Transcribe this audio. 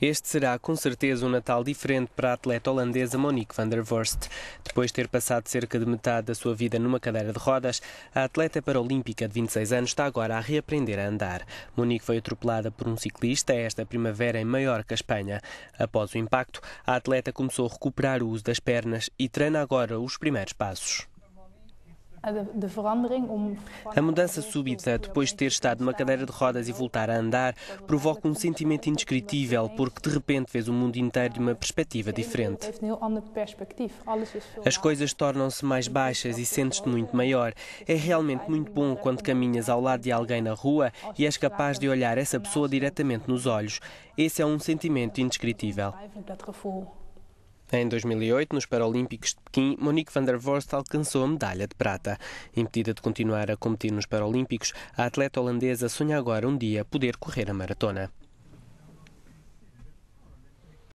Este será com certeza um Natal diferente para a atleta holandesa Monique van der Vorst. Depois de ter passado cerca de metade da sua vida numa cadeira de rodas, a atleta paralímpica de 26 anos está agora a reaprender a andar. Monique foi atropelada por um ciclista esta primavera em Maiorca, Espanha. Após o impacto, a atleta começou a recuperar o uso das pernas e treina agora os primeiros passos. A mudança súbita, depois de ter estado numa cadeira de rodas e voltar a andar, provoca um sentimento indescritível, porque de repente vês o mundo inteiro de uma perspectiva diferente. As coisas tornam-se mais baixas e sentes-te muito maior. É realmente muito bom quando caminhas ao lado de alguém na rua e és capaz de olhar essa pessoa diretamente nos olhos. Esse é um sentimento indescritível. Em 2008, nos Paralímpicos de Pequim, Monique van der Vorst alcançou a medalha de prata. Impedida de continuar a competir nos Paralímpicos, a atleta holandesa sonha agora um dia poder correr a maratona.